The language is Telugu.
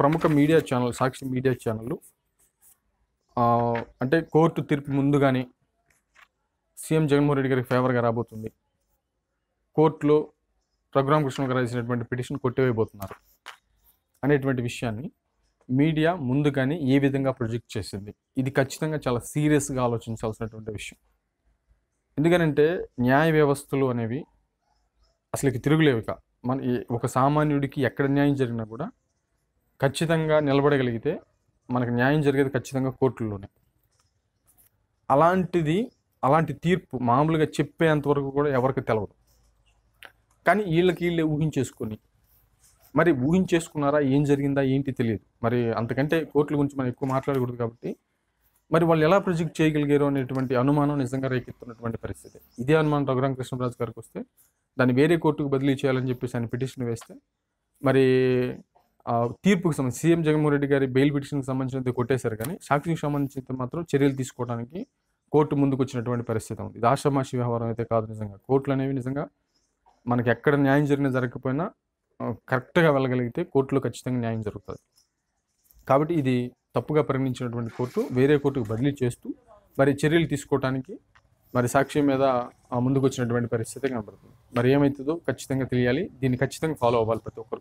ప్రముఖ మీడియా ఛానల్ సాక్షి మీడియా ఛానళ్ళు అంటే కోర్టు తీర్పు ముందుగానే సీఎం జగన్మోహన్ రెడ్డి గారికి ఫేవర్గా రాబోతుంది కోర్టులో కృష్ణ గారు రాసినటువంటి పిటిషన్ కొట్టివేయబోతున్నారు అనేటువంటి విషయాన్ని మీడియా ముందుగానే ఏ విధంగా ప్రొజెక్ట్ చేసింది ఇది ఖచ్చితంగా చాలా సీరియస్గా ఆలోచించాల్సినటువంటి విషయం ఎందుకనంటే న్యాయ వ్యవస్థలు అనేవి అసలు తిరుగులేవిక మన ఒక సామాన్యుడికి ఎక్కడ న్యాయం జరిగినా కూడా ఖచ్చితంగా నిలబడగలిగితే మనకు న్యాయం జరిగేది ఖచ్చితంగా కోర్టుల్లోనే అలాంటిది అలాంటి తీర్పు మామూలుగా చెప్పేంతవరకు కూడా ఎవరికి తెలవదు కానీ వీళ్ళకి వీళ్ళే ఊహించేసుకొని మరి ఊహించేసుకున్నారా ఏం జరిగిందా ఏంటి తెలియదు మరి అంతకంటే కోర్టుల గురించి మనం ఎక్కువ మాట్లాడకూడదు కాబట్టి మరి వాళ్ళు ఎలా ప్రొజెక్ట్ చేయగలిగారు అనేటువంటి అనుమానం నిజంగా రేకెత్తున్నటువంటి పరిస్థితి ఇదే అనుమానం రఘురామ కృష్ణరాజు గారికి వస్తే దాన్ని వేరే కోర్టుకు బదిలీ చేయాలని చెప్పేసి ఆయన పిటిషన్ వేస్తే మరి తీర్పుకు సంబంధించి సీఎం జగన్మోహన్ రెడ్డి గారి బెయిల్ పిటిషన్కి సంబంధించినది కొట్టేశారు కానీ సాక్షికి సంబంధించిన మాత్రం చర్యలు తీసుకోవడానికి కోర్టు ముందుకు వచ్చినటువంటి పరిస్థితి ఉంది ఇది ఆషామాషి వ్యవహారం అయితే కాదు నిజంగా కోర్టులు అనేవి నిజంగా మనకి ఎక్కడ న్యాయం జరిగినా జరగకపోయినా కరెక్ట్గా వెళ్ళగలిగితే కోర్టులో ఖచ్చితంగా న్యాయం జరుగుతుంది కాబట్టి ఇది తప్పుగా పరిగణించినటువంటి కోర్టు వేరే కోర్టుకు బదిలీ చేస్తూ మరి చర్యలు తీసుకోవడానికి మరి సాక్ష్యం మీద ముందుకు వచ్చినటువంటి పరిస్థితి కనబడుతుంది మరి ఏమవుతుందో ఖచ్చితంగా తెలియాలి దీన్ని ఖచ్చితంగా ఫాలో అవ్వాలి ప్రతి ఒక్కరు